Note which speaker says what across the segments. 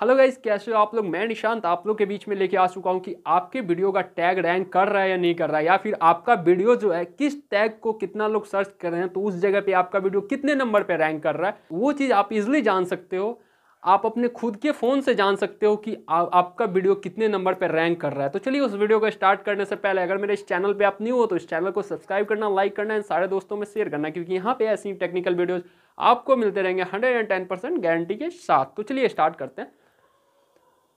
Speaker 1: hello guys कैसे हो आप लोग मैं निशांत आप लोग के बीच में लेके आ चुका हूँ कि आपके वीडियो का टैग रैंक कर रहा है या नहीं कर रहा है या फिर आपका वीडियो जो है किस टैग को कितना लोग सर्च कर रहे हैं तो उस जगह पे आपका वीडियो कितने नंबर पे रैंक कर रहा है वो चीज़ आप इजिली जान सकते हो आप अपने खुद के फ़ोन से जान सकते हो कि आ, आपका वीडियो कितने नंबर पर रैंक कर रहा है तो चलिए उस वीडियो को स्टार्ट करने से पहले अगर मेरे इस चैनल पर आप न्यू हो तो इस चैनल को सब्सक्राइब करना लाइक करना एंड सारे दोस्तों में शेयर करना क्योंकि यहाँ पर ऐसी टेक्निकल वीडियोज़ आपको मिलते रहेंगे hundred and ten percent guarantee के साथ तो चलिए स्टार्ट करते हैं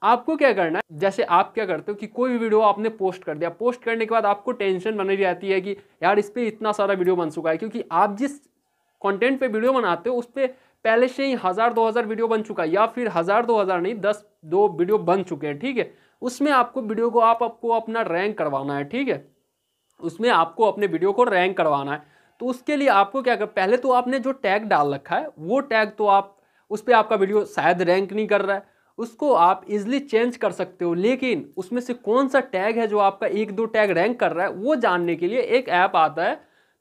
Speaker 1: आपको क्या करना है जैसे आप क्या करते हो कि कोई भी वीडियो आपने पोस्ट कर दिया पोस्ट करने के बाद आपको टेंशन बनी रहती है कि यार इस पर इतना सारा वीडियो बन चुका है क्योंकि आप जिस कंटेंट पे वीडियो बनाते हो उस पर पहले से ही हज़ार दो हज़ार वीडियो बन चुका है या फिर हज़ार दो हज़ार नहीं दस दो वीडियो बन चुके हैं ठीक है उसमें आपको वीडियो को आप आपको अपना रैंक करवाना है ठीक है उसमें आपको अपने वीडियो को रैंक करवाना है तो उसके लिए आपको क्या कर पहले तो आपने जो टैग डाल रखा है वो टैग तो आप उस पर आपका वीडियो शायद रैंक नहीं कर रहा है उसको आप इजली चेंज कर सकते हो लेकिन उसमें से कौन सा टैग है जो आपका एक दो टैग रैंक कर रहा है वो जानने के लिए एक ऐप आता है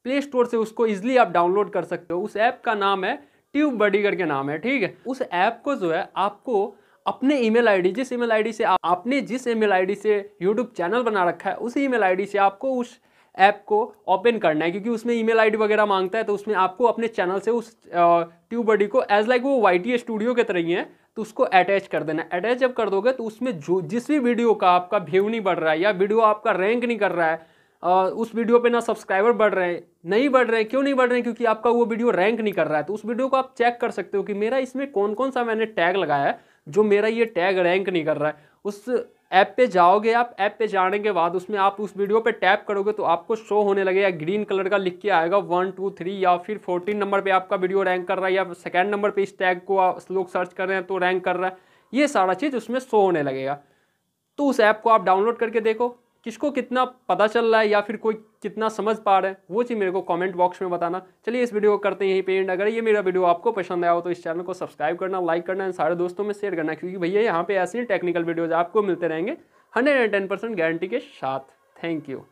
Speaker 1: प्ले स्टोर से उसको ईजिली आप डाउनलोड कर सकते हो उस ऐप का नाम है ट्यूब बडी करके नाम है ठीक है उस ऐप को जो है आपको अपने ईमेल आईडी जिस ईमेल आईडी से आप, आपने जिस ईमेल आईडी से यूट्यूब चैनल बना रखा है उसी ईमेल आईडी से आपको उस ऐप को ओपन करना है क्योंकि उसमें ईमेल आईडी वगैरह मांगता है तो उसमें आपको अपने चैनल से उस ट्यूब बडी को एज लाइक वो वाई टी स्टूडियो के तरह ही है तो उसको अटैच कर देना अटैच जब कर दोगे तो उसमें जो जिस भी वीडियो का आपका व्यू नहीं बढ़ रहा है या वीडियो आपका रैंक नहीं कर रहा है आ, उस वीडियो पे ना सब्सक्राइबर बढ़ रहे हैं नहीं बढ़ रहे हैं क्यों नहीं बढ़ रहे हैं क्योंकि आपका वो वीडियो रैंक नहीं कर रहा है तो उस वीडियो को आप चेक कर सकते हो कि मेरा इसमें कौन कौन सा मैंने टैग लगाया है जो मेरा ये टैग रैंक नहीं कर रहा है उस ऐप पे जाओगे आप ऐप पे जाने के बाद उसमें आप उस वीडियो पे टैप करोगे तो आपको शो होने लगेगा ग्रीन कलर का लिख के आएगा वन टू थ्री या फिर फोर्टीन नंबर पे आपका वीडियो रैंक कर रहा है या सेकेंड नंबर पे इस टैग को लोग सर्च कर रहे हैं तो रैंक कर रहा है ये सारा चीज़ उसमें शो होने लगेगा तो उस ऐप को आप डाउनलोड करके देखो किसको कितना पता चल रहा है या फिर कोई कितना समझ पा रहा है वो चीज़ मेरे को कमेंट बॉक्स में बताना चलिए इस वीडियो को करते हैं यहीं पे एंड अगर ये मेरा वीडियो आपको पसंद आया हो तो इस चैनल को सब्सक्राइब करना लाइक करना एंड सारे दोस्तों में शेयर करना क्योंकि भैया यहाँ पे ऐसे ही टेक्निकल वीडियोज़ आपको मिलते रहेंगे hundred and ten percent guarantee के साथ थैंक यू